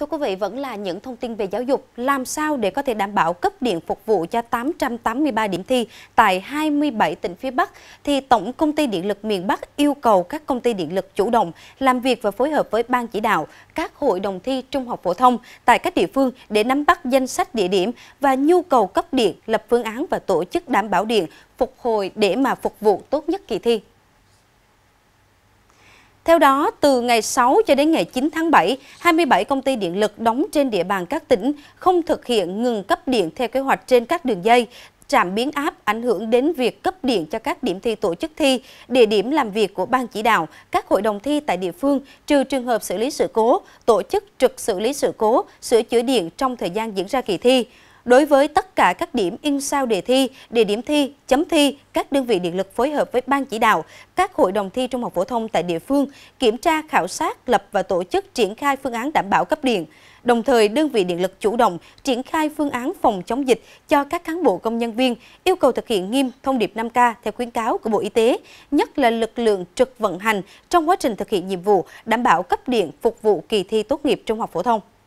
Thưa quý vị, vẫn là những thông tin về giáo dục. Làm sao để có thể đảm bảo cấp điện phục vụ cho 883 điểm thi tại 27 tỉnh phía Bắc, thì Tổng Công ty Điện lực miền Bắc yêu cầu các công ty điện lực chủ động làm việc và phối hợp với Ban chỉ đạo, các hội đồng thi trung học phổ thông tại các địa phương để nắm bắt danh sách địa điểm và nhu cầu cấp điện, lập phương án và tổ chức đảm bảo điện phục hồi để mà phục vụ tốt nhất kỳ thi. Theo đó, từ ngày 6 cho đến ngày 9 tháng 7, 27 công ty điện lực đóng trên địa bàn các tỉnh không thực hiện ngừng cấp điện theo kế hoạch trên các đường dây, trạm biến áp ảnh hưởng đến việc cấp điện cho các điểm thi tổ chức thi, địa điểm làm việc của ban chỉ đạo, các hội đồng thi tại địa phương, trừ trường hợp xử lý sự cố, tổ chức trực xử lý sự cố, sửa chữa điện trong thời gian diễn ra kỳ thi đối với tất cả các điểm in sao đề thi, địa điểm thi, chấm thi, các đơn vị điện lực phối hợp với ban chỉ đạo, các hội đồng thi trung học phổ thông tại địa phương kiểm tra, khảo sát, lập và tổ chức triển khai phương án đảm bảo cấp điện. Đồng thời, đơn vị điện lực chủ động triển khai phương án phòng chống dịch cho các cán bộ công nhân viên, yêu cầu thực hiện nghiêm thông điệp 5K theo khuyến cáo của Bộ Y tế, nhất là lực lượng trực vận hành trong quá trình thực hiện nhiệm vụ đảm bảo cấp điện phục vụ kỳ thi tốt nghiệp trung học phổ thông.